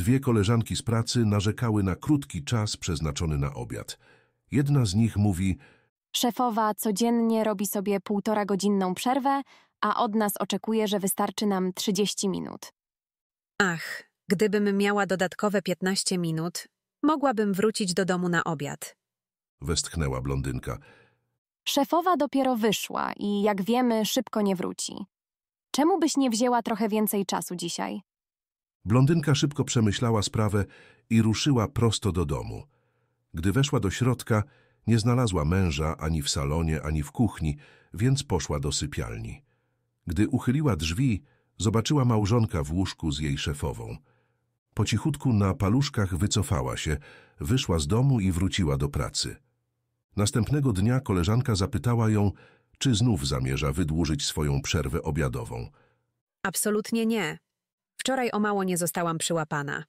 Dwie koleżanki z pracy narzekały na krótki czas przeznaczony na obiad. Jedna z nich mówi, Szefowa codziennie robi sobie półtora godzinną przerwę, a od nas oczekuje, że wystarczy nam 30 minut. Ach, gdybym miała dodatkowe 15 minut, mogłabym wrócić do domu na obiad. westchnęła blondynka. Szefowa dopiero wyszła i jak wiemy, szybko nie wróci. Czemu byś nie wzięła trochę więcej czasu dzisiaj? Blondynka szybko przemyślała sprawę i ruszyła prosto do domu. Gdy weszła do środka, nie znalazła męża ani w salonie, ani w kuchni, więc poszła do sypialni. Gdy uchyliła drzwi, zobaczyła małżonka w łóżku z jej szefową. Po cichutku na paluszkach wycofała się, wyszła z domu i wróciła do pracy. Następnego dnia koleżanka zapytała ją, czy znów zamierza wydłużyć swoją przerwę obiadową. Absolutnie nie. Wczoraj o mało nie zostałam przyłapana.